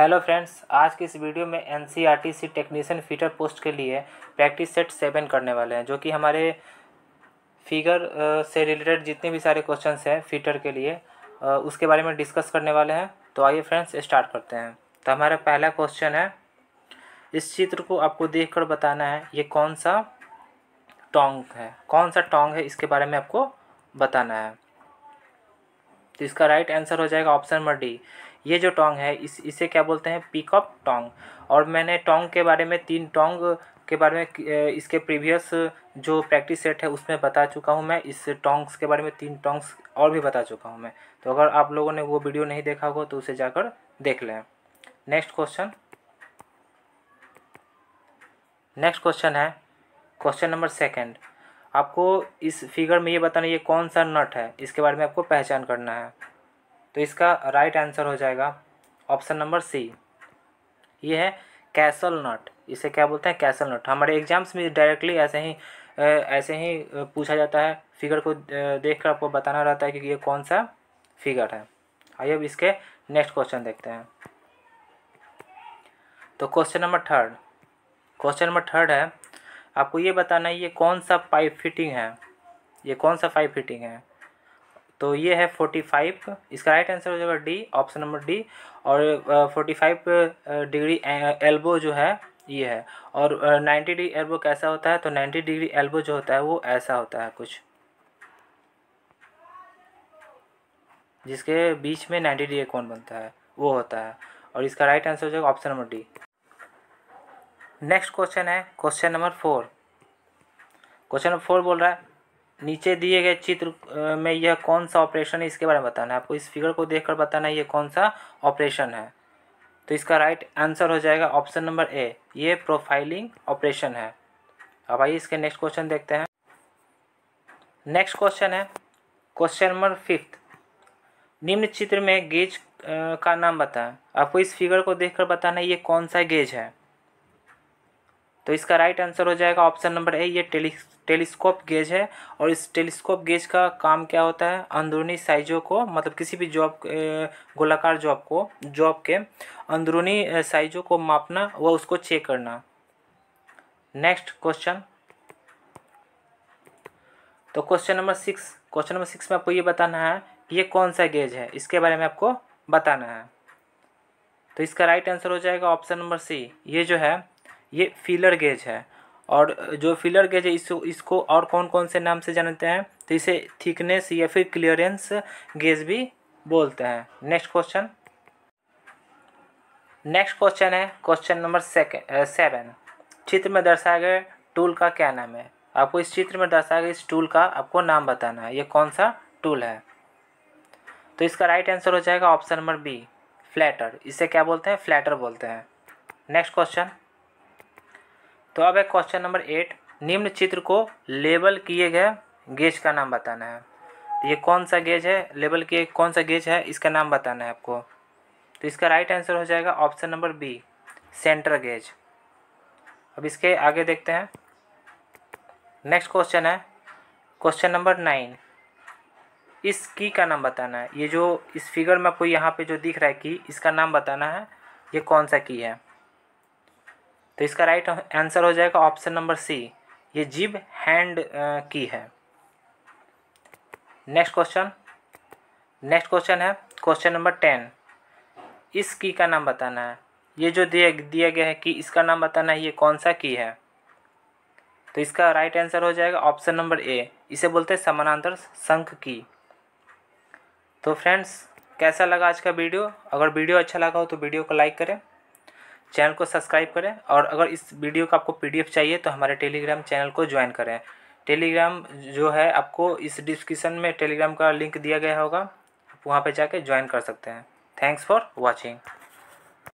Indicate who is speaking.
Speaker 1: hello friends आज की इस वीडियो में N C e technician fitter post के लिए प्रैक्टिस सेट सेवन करने वाले हैं जो कि हमारे फिगर से रिलेटेड जितने भी सारे क्वेश्चन हैं फीटर के लिए उसके बारे में डिस्कस करने वाले हैं तो आइए फ्रेंड्स स्टार्ट करते हैं तो हमारा पहला क्वेश्चन है इस चित्र को आपको देख कर बताना है ये कौन सा टोंग है कौन सा टोंग है इसके बारे में आपको बताना है तो इसका राइट आंसर हो जाएगा ऑप्शन नंबर डी ये जो टोंग है इस इसे क्या बोलते हैं पिकअप टोंग और मैंने टोंग के बारे में तीन टोंग के बारे में इसके प्रीवियस जो प्रैक्टिस सेट है उसमें बता चुका हूँ मैं इस टोंग्स के बारे में तीन टोंग्स और भी बता चुका हूँ मैं तो अगर आप लोगों ने वो वीडियो नहीं देखा होगा तो उसे जाकर देख लें नेक्स्ट क्वेश्चन नेक्स्ट क्वेश्चन है क्वेश्चन नंबर सेकेंड आपको इस फिगर में ये बताना ये कौन सा नट है इसके बारे में आपको पहचान करना है तो इसका राइट आंसर हो जाएगा ऑप्शन नंबर सी ये है कैसल नट इसे क्या बोलते हैं कैसल नट हमारे एग्जाम्स में डायरेक्टली ऐसे ही ऐसे ही पूछा जाता है फिगर को देख कर आपको बताना रहता है कि ये कौन सा फिगर है आइए अब इसके नेक्स्ट क्वेश्चन देखते हैं तो question number third question number third है आपको ये बताना है ये कौन सा पाइप फिटिंग है ये कौन सा पाइप फिटिंग है तो ये है फोर्टी फाइव इसका राइट आंसर हो जाएगा डी ऑप्शन नंबर डी और फोर्टी फाइव डिग्री एल्बो जो है ये है और नाइन्टी डिग्री एल्बो कैसा होता है तो नाइन्टी डिग्री एल्बो जो होता है वो ऐसा होता है कुछ जिसके बीच में नाइन्टी डिग्री कौन बनता है वो होता है और इसका राइट आंसर हो जाएगा option number D next question है question number four question number four बोल रहा है नीचे दिए गए चित्र में यह कौन सा ऑपरेशन है इसके बारे में बताना है आपको इस फिगर को देखकर बताना है ये कौन सा ऑपरेशन है तो इसका राइट आंसर हो जाएगा ऑप्शन नंबर ए ये प्रोफाइलिंग ऑपरेशन है अब आइए इसके नेक्स्ट क्वेश्चन देखते हैं नेक्स्ट क्वेश्चन है क्वेश्चन नंबर फिफ्थ निम्न चित्र में गेज का नाम बताएं आपको इस फिगर को देखकर बताना है ये कौन सा गेज है तो इसका राइट आंसर हो जाएगा ऑप्शन नंबर ए ये टेलीस्कोप गेज है और इस टेलीस्कोप गेज का काम क्या होता है अंदरूनी साइजों को मतलब किसी भी जॉब गोलाकार जॉब को जॉब के अंदरूनी साइजों को मापना व उसको चेक करना नेक्स्ट क्वेश्चन तो question number six question number six में आपको ये बताना है ये कौन सा गेज है इसके बारे में आपको बताना है तो इसका राइट आंसर हो जाएगा ऑप्शन नंबर सी ये जो है ये फिलर गेज है और जो फीलर गेज है इसको इसको और कौन कौन से नाम से जानते हैं तो इसे थिकनेस या फिर क्लियरेंस गेज भी बोलते हैं नेक्स्ट क्वेश्चन नेक्स्ट क्वेश्चन है क्वेश्चन नंबर सेवन चित्र में दर्शाए गए टूल का क्या नाम है आपको इस चित्र में दर्शाए गए इस टूल का आपको नाम बताना है ये कौन सा टूल है तो इसका राइट आंसर हो जाएगा ऑप्शन नंबर बी फ्लैटर इसे क्या बोलते हैं फ्लैटर बोलते हैं नेक्स्ट क्वेश्चन तो अब है क्वेश्चन नंबर एट निम्न चित्र को लेबल किए गए गेज का नाम बताना है तो ये कौन सा गेज है लेबल किए कौन सा गेज है इसका नाम बताना है आपको तो इसका राइट आंसर हो जाएगा option number B centre gauge अब इसके आगे देखते हैं नेक्स्ट क्वेश्चन है क्वेश्चन नंबर नाइन इस की का नाम बताना है ये जो इस फिगर में आपको यहाँ पे जो दिख रहा है की इसका नाम बताना है ये कौन सा की है तो इसका राइट आंसर हो जाएगा ऑप्शन नंबर सी ये जिब हैंड की है नेक्स्ट क्वेश्चन नेक्स्ट क्वेश्चन है क्वेश्चन नंबर टेन इस की का नाम बताना है ये जो दिया दिया गया है कि इसका नाम बताना है ये कौन सा की है तो इसका राइट आंसर हो जाएगा ऑप्शन नंबर ए इसे बोलते हैं समानांतर संख की तो फ्रेंड्स कैसा लगा आज का वीडियो अगर वीडियो अच्छा लगा हो तो वीडियो को लाइक करें चैनल को सब्सक्राइब करें और अगर इस वीडियो का आपको पीडीएफ चाहिए तो हमारे टेलीग्राम चैनल को ज्वाइन करें टेलीग्राम जो है आपको इस डिस्क्रिप्शन में टेलीग्राम का लिंक दिया गया होगा आप वहाँ पर जाके ज्वाइन कर सकते हैं थैंक्स फॉर वॉचिंग